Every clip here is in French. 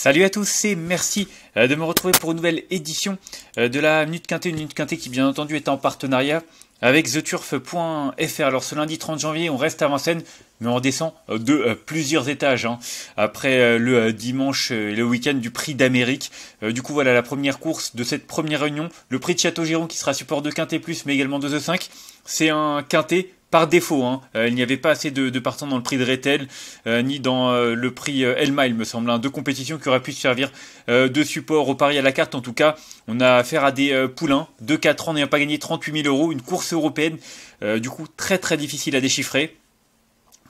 Salut à tous et merci euh, de me retrouver pour une nouvelle édition euh, de la Minute Quintée, une Minute Quintée qui bien entendu est en partenariat avec theturf.fr. Alors ce lundi 30 janvier, on reste à Vincennes, mais on descend de euh, plusieurs étages hein. après le dimanche et le week-end du Prix d'Amérique. Du coup voilà la première course de cette première réunion, le Prix de Château-Giron qui sera support de Quintet Plus, mais également de The 5. C'est un Quintet par défaut. Hein. Euh, il n'y avait pas assez de, partants dans le prix de Rethel, euh, ni dans euh, le prix Elma, il me semble. Hein. Deux compétitions qui auraient pu servir de support au pari à la carte. En tout cas, on a affaire à des poulains de 4 ans n'ayant pas gagné 38 000 euros. Une course européenne, du coup, très très difficile à déchiffrer.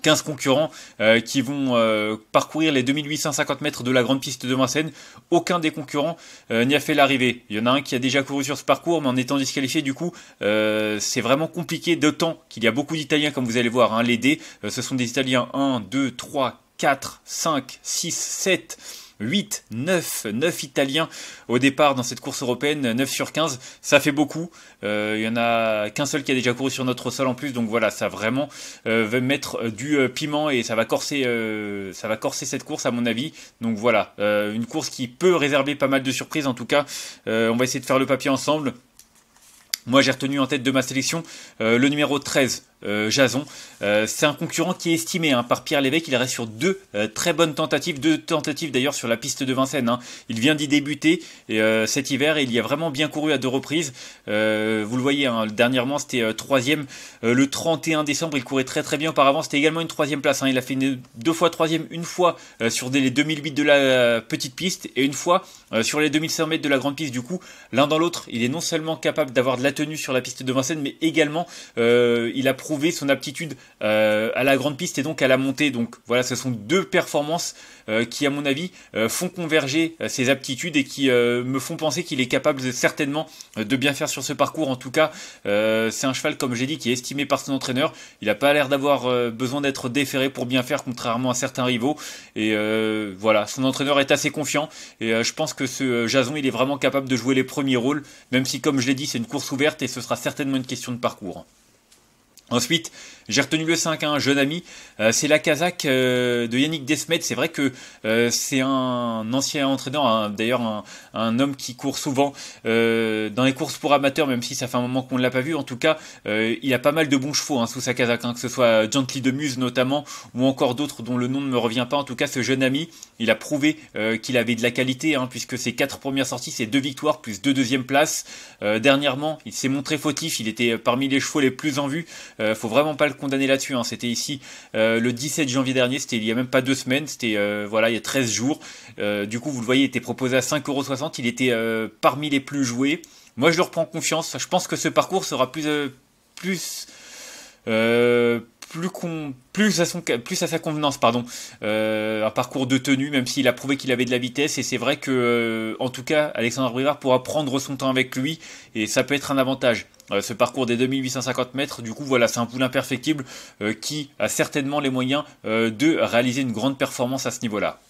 15 concurrents euh, qui vont euh, parcourir les 2850 mètres de la grande piste de Vincennes. Aucun des concurrents euh, n'y a fait l'arrivée. Il y en a un qui a déjà couru sur ce parcours, mais en étant disqualifié, du coup, c'est vraiment compliqué. D'autant qu'il y a beaucoup d'Italiens, comme vous allez voir, hein, les dés, ce sont des Italiens 1, 2, 3, 4, 5, 6, 7. 8, 9, 9 Italiens au départ dans cette course européenne, 9 sur 15, ça fait beaucoup. Euh, il y en a qu'un seul qui a déjà couru sur notre sol en plus, donc voilà, ça vraiment euh, veut mettre euh, du piment et ça va corser, ça va corser cette course à mon avis. Donc voilà, une course qui peut réserver pas mal de surprises en tout cas. on va essayer de faire le papier ensemble. Moi j'ai retenu en tête de ma sélection le numéro 13, euh, Jason. Euh, c'est un concurrent qui est estimé hein, par Pierre Lévesque. Il reste sur deux euh, très bonnes tentatives, deux tentatives d'ailleurs sur la piste de Vincennes. Hein. Il vient d'y débuter cet hiver et il y a vraiment bien couru à deux reprises. vous le voyez, hein, dernièrement c'était troisième. le 31 décembre, il courait très très bien auparavant. C'était également une troisième place. Il a fait deux fois troisième, une fois sur les 2008 de la petite piste et une fois sur les 2500 mètres de la grande piste. Du coup, l'un dans l'autre, il est non seulement capable d'avoir de la tenue sur la piste de Vincennes, mais également il a son aptitude euh, à la grande piste et donc à la montée. Donc voilà, ce sont deux performances euh, qui, à mon avis, euh, font converger ses aptitudes et qui me font penser qu'il est capable certainement de bien faire sur ce parcours. En tout cas, c'est un cheval, comme j'ai dit, qui est estimé par son entraîneur. Il n'a pas l'air d'avoir besoin d'être déféré pour bien faire, contrairement à certains rivaux. Et voilà, son entraîneur est assez confiant. Et je pense que ce Jason, il est vraiment capable de jouer les premiers rôles, même si, comme je l'ai dit, c'est une course ouverte et ce sera certainement une question de parcours. Ensuite, j'ai retenu le 5, un hein, jeune ami. Euh, c'est la Kazakh euh, de Yannick Desmet. C'est vrai que euh, c'est un ancien entraîneur, d'ailleurs un, homme qui court souvent dans les courses pour amateurs, même si ça fait un moment qu'on ne l'a pas vu. En tout cas, il a pas mal de bons chevaux hein, sous sa Kazakh, hein, que ce soit Gently de Muse notamment, ou encore d'autres dont le nom ne me revient pas. En tout cas, ce jeune ami, il a prouvé qu'il avait de la qualité, puisque ses quatre premières sorties, c'est deux victoires plus deux deuxièmes places. dernièrement, il s'est montré fautif. Il était parmi les chevaux les plus en vue euh, faut vraiment pas le condamner là-dessus. Hein. C'était ici euh, le 17 janvier dernier, c'était il y a même pas deux semaines, c'était euh, voilà il y a 13 jours. du coup, vous le voyez, il était proposé à 5,60€, il était parmi les plus joués. Moi, je leur prends confiance. Je pense que ce parcours sera plus plus plus, plus, à, son, plus à sa convenance pardon euh, un parcours de tenue même s'il a prouvé qu'il avait de la vitesse et c'est vrai que euh, en tout cas Alexandre Brivard pourra prendre son temps avec lui et ça peut être un avantage euh, ce parcours des 2850 mètres du coup voilà c'est un poulain perfectible qui a certainement les moyens de réaliser une grande performance à ce niveau là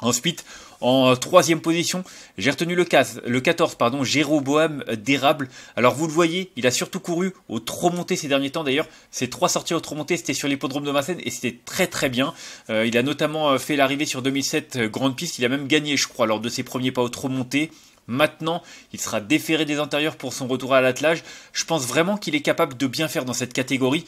Ensuite, en troisième position, j'ai retenu le, 14, pardon, Jéroboam d'Érable. Alors vous le voyez, il a surtout couru au trop monté ces derniers temps. D'ailleurs, ses trois sorties au trop monté, c'était sur l'hippodrome de Marseille et c'était très très bien. Euh, il a notamment euh, fait l'arrivée sur 2007 euh, Grande Piste. Il a même gagné, je crois, lors de ses premiers pas au trop monté. Maintenant, il sera déféré des antérieurs pour son retour à l'attelage. Je pense vraiment qu'il est capable de bien faire dans cette catégorie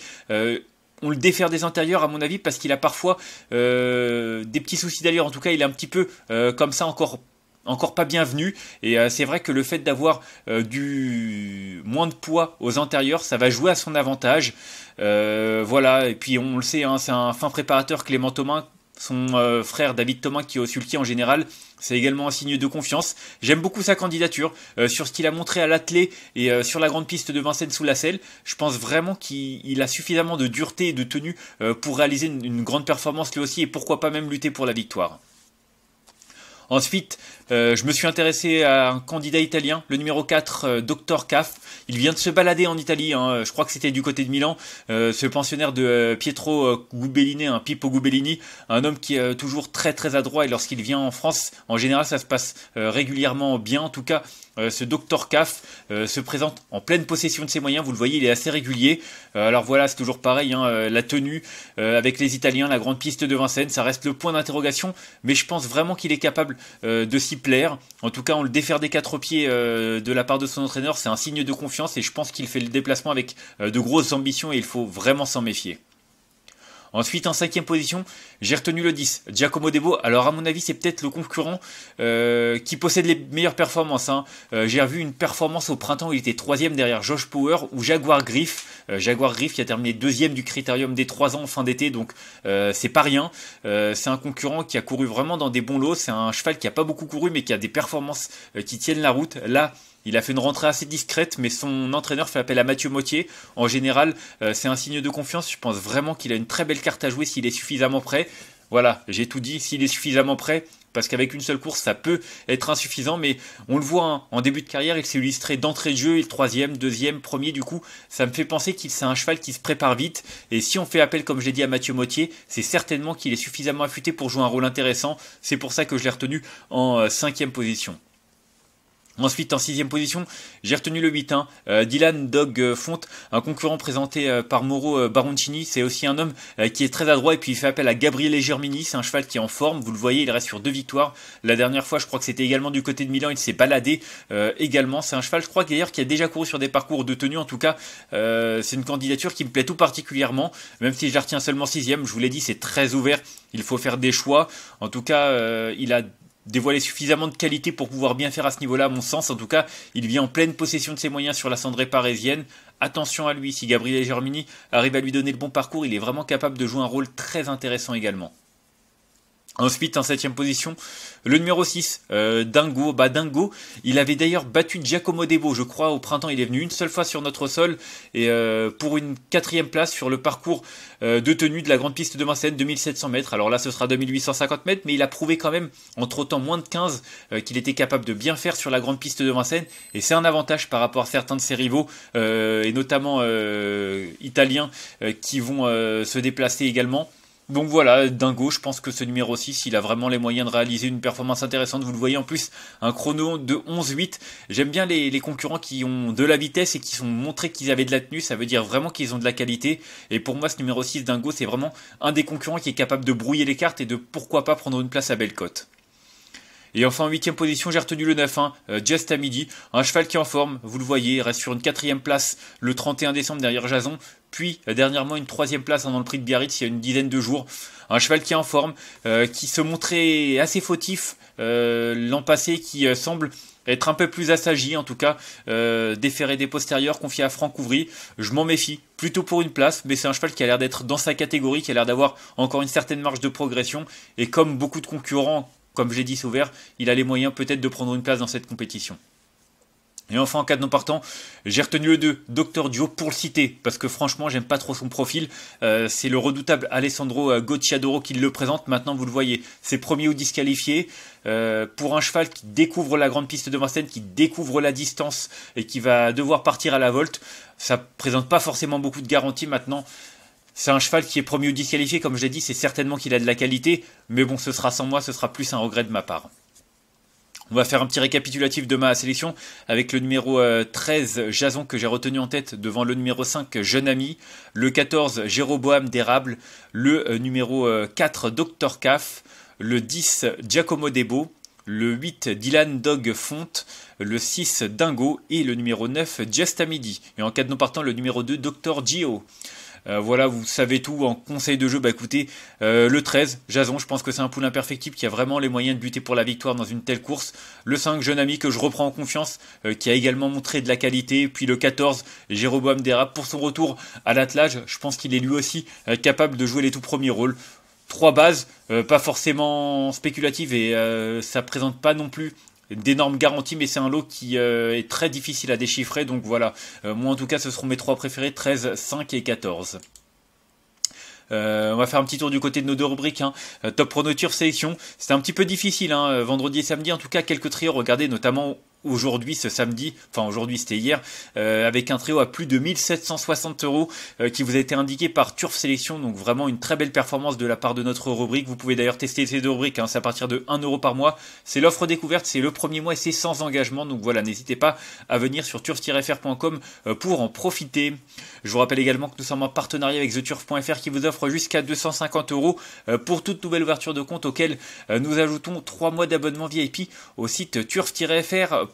on le défère des antérieurs, à mon avis parce qu'il a parfois euh, des petits soucis d'ailleurs. En tout cas, il est un petit peu euh, comme ça encore encore pas bienvenu et euh, c'est vrai que le fait d'avoir du moins de poids aux antérieurs, ça va jouer à son avantage voilà et puis on le sait hein, c'est un fin préparateur Clément Thomas son euh, frère David Thomas, qui est au Sulky en général, c'est également un signe de confiance. J'aime beaucoup sa candidature euh, sur ce qu'il a montré à l'athlé et euh, sur la grande piste de Vincennes sous la selle. Je pense vraiment qu'il a suffisamment de dureté et de tenue pour réaliser une, une grande performance lui aussi et pourquoi pas même lutter pour la victoire. Ensuite, euh, je me suis intéressé à un candidat italien, le numéro 4, Dr Caff, Il vient de se balader en Italie, hein. je crois que c'était du côté de Milan, euh, ce pensionnaire de euh, Pietro Gubellini, un Pippo Gubellini, un homme qui est toujours très très adroit et lorsqu'il vient en France, en général ça se passe régulièrement bien, en tout cas euh, ce Dr Caff euh, se présente en pleine possession de ses moyens. Vous le voyez, il est assez régulier. Euh, alors voilà, c'est toujours pareil. Hein, la tenue avec les Italiens, la grande piste de Vincennes, ça reste le point d'interrogation. Mais je pense vraiment qu'il est capable de s'y plaire. En tout cas, on le défère des quatre pieds de la part de son entraîneur. C'est un signe de confiance et je pense qu'il fait le déplacement avec de grosses ambitions et il faut vraiment s'en méfier. Ensuite, en cinquième position, j'ai retenu le 10, Giacomo Debo. Alors, à mon avis, c'est peut-être le concurrent euh, qui possède les meilleures performances. Hein. Euh, j'ai revu une performance au printemps où il était troisième derrière Josh Power ou Jaguar Griff. Euh, Jaguar Griff qui a terminé deuxième du critérium des 3 ans en fin d'été, donc c'est pas rien. c'est un concurrent qui a couru vraiment dans des bons lots. C'est un cheval qui a pas beaucoup couru, mais qui a des performances qui tiennent la route. Là, il a fait une rentrée assez discrète, mais son entraîneur fait appel à Mathieu Mottier. En général, euh, c'est un signe de confiance. Je pense vraiment qu'il a une très belle carte à jouer s'il est suffisamment prêt. Voilà, j'ai tout dit. S'il est suffisamment prêt, parce qu'avec une seule course, ça peut être insuffisant, mais on le voit hein, en début de carrière, il s'est illustré d'entrée de jeu, il est troisième, deuxième, premier. Du coup, ça me fait penser qu'il c'est un cheval qui se prépare vite. Et si on fait appel, comme j'ai dit, à Mathieu Mottier, c'est certainement qu'il est suffisamment affûté pour jouer un rôle intéressant. C'est pour ça que je l'ai retenu en euh, cinquième position. Ensuite, en sixième position, j'ai retenu le 8, 1 hein. euh, Dylan Dog Fonte, Font, un concurrent présenté euh, par Mauro euh, Baroncini. C'est aussi un homme qui est très adroit et puis il fait appel à Gabriele Germini. C'est un cheval qui est en forme. Vous le voyez, il reste sur deux victoires. La dernière fois, je crois que c'était également du côté de Milan. Il s'est baladé également. C'est un cheval, je crois d'ailleurs, qui a déjà couru sur des parcours de tenue. En tout cas, c'est une candidature qui me plaît tout particulièrement. Même si je la retiens seulement sixième, je vous l'ai dit, c'est très ouvert. Il faut faire des choix. En tout cas, il a dévoiler suffisamment de qualité pour pouvoir bien faire à ce niveau-là, à mon sens. En tout cas, il vit en pleine possession de ses moyens sur la cendrée parisienne. Attention à lui, si Gabriel Germini arrive à lui donner le bon parcours, il est vraiment capable de jouer un rôle très intéressant également. Ensuite, en septième position, le numéro 6, euh, Dingo. Bah, Dingo, il avait d'ailleurs battu Giacomo Debo, je crois, au printemps. Il est venu une seule fois sur notre sol et euh, pour une quatrième place sur le parcours euh, de tenue de la grande piste de Vincennes, 2700 mètres. Alors là, ce sera 2850 mètres, mais il a prouvé quand même, entre autant moins de 15, qu'il était capable de bien faire sur la grande piste de Vincennes. Et c'est un avantage par rapport à certains de ses rivaux, et notamment italiens, qui vont se déplacer également. Donc voilà, dingo, je pense que ce numéro 6, il a vraiment les moyens de réaliser une performance intéressante. Vous le voyez en plus, un chrono de 11-8. J'aime bien les, concurrents qui ont de la vitesse et qui sont montrés qu'ils avaient de la tenue. Ça veut dire vraiment qu'ils ont de la qualité. Et pour moi, ce numéro 6, dingo, c'est vraiment un des concurrents qui est capable de brouiller les cartes et de pourquoi pas prendre une place à belle cote. Et enfin en huitième position, j'ai retenu le 9, 1 hein. euh, Just à midi. Un cheval qui est en forme, vous le voyez, il reste sur une quatrième place le 31 décembre derrière Jason, puis euh, dernièrement une troisième place hein, dans le prix de Biarritz il y a une dizaine de jours. Un cheval qui est en forme, euh, qui se montrait assez fautif l'an passé, qui semble être un peu plus assagi en tout cas, déféré des postérieurs, confié à Franck Ouvry, je m'en méfie, plutôt pour une place, mais c'est un cheval qui a l'air d'être dans sa catégorie, qui a l'air d'avoir encore une certaine marge de progression, et comme beaucoup de concurrents comme j'ai dit, Sauvert, il a les moyens peut-être de prendre une place dans cette compétition. Et enfin, en cas de non partant, j'ai retenu le 2, Docteur Duo, pour le citer, parce que franchement, j'aime pas trop son profil. Euh, c'est le redoutable Alessandro euh, Gocciadoro qui le présente. Maintenant, vous le voyez, c'est premier ou disqualifié. Euh, pour un cheval qui découvre la grande piste de Vincennes, qui découvre la distance et qui va devoir partir à la volte, ça présente pas forcément beaucoup de garanties maintenant. C'est un cheval qui est promu ou disqualifié, comme je l'ai dit, c'est certainement qu'il a de la qualité, mais bon, ce sera sans moi, ce sera plus un regret de ma part. On va faire un petit récapitulatif de ma sélection avec le numéro 13, euh, Jason, que j'ai retenu en tête devant le numéro 5, Jeune Ami, le 14, Jéroboam d'Érable, le euh, numéro 4, Dr. Caff, le 10, Giacomo Debo, le 8, Dylan Dog Fonte, le 6, Dingo et le numéro 9, Just à Midi. Et en cas de non partant, le numéro 2, Dr. Gio. Euh, voilà, vous savez tout en conseil de jeu. Bah écoutez, euh, le 13, Jason, je pense que c'est un poulain imperfectible qui a vraiment les moyens de buter pour la victoire dans une telle course. Le 5, jeune ami que je reprends en confiance, euh, qui a également montré de la qualité. Puis le 14, Jéroboam Dera pour son retour à l'attelage. Je pense qu'il est lui aussi capable de jouer les tout premiers rôles. Trois bases, pas forcément spéculatives et ça présente pas non plus d'énormes garanties, mais c'est un lot qui euh, est très difficile à déchiffrer. Donc voilà, euh, moi en tout cas, ce seront mes trois préférés, 13, 5 et 14. Euh, on va faire un petit tour du côté de nos deux rubriques. Hein. top pronoture sélection. C'était un petit peu difficile hein, vendredi et samedi. En tout cas, quelques trios regardez notamment aujourd'hui, ce samedi, enfin aujourd'hui c'était hier, euh, avec un trio à plus de 1760 euros euh, qui vous a été indiqué par Turf Sélection. Donc vraiment une très belle performance de la part de notre rubrique. Vous pouvez d'ailleurs tester ces deux rubriques, hein. c'est à partir de 1 euro par mois. C'est l'offre découverte, c'est le premier mois et c'est sans engagement. Donc voilà, n'hésitez pas à venir sur turf-fr.com euh, pour en profiter. Je vous rappelle également que nous sommes en partenariat avec theturf.fr qui vous offre jusqu'à 250 euros pour toute nouvelle ouverture de compte auquel nous ajoutons 3 mois d'abonnement VIP au site turf-fr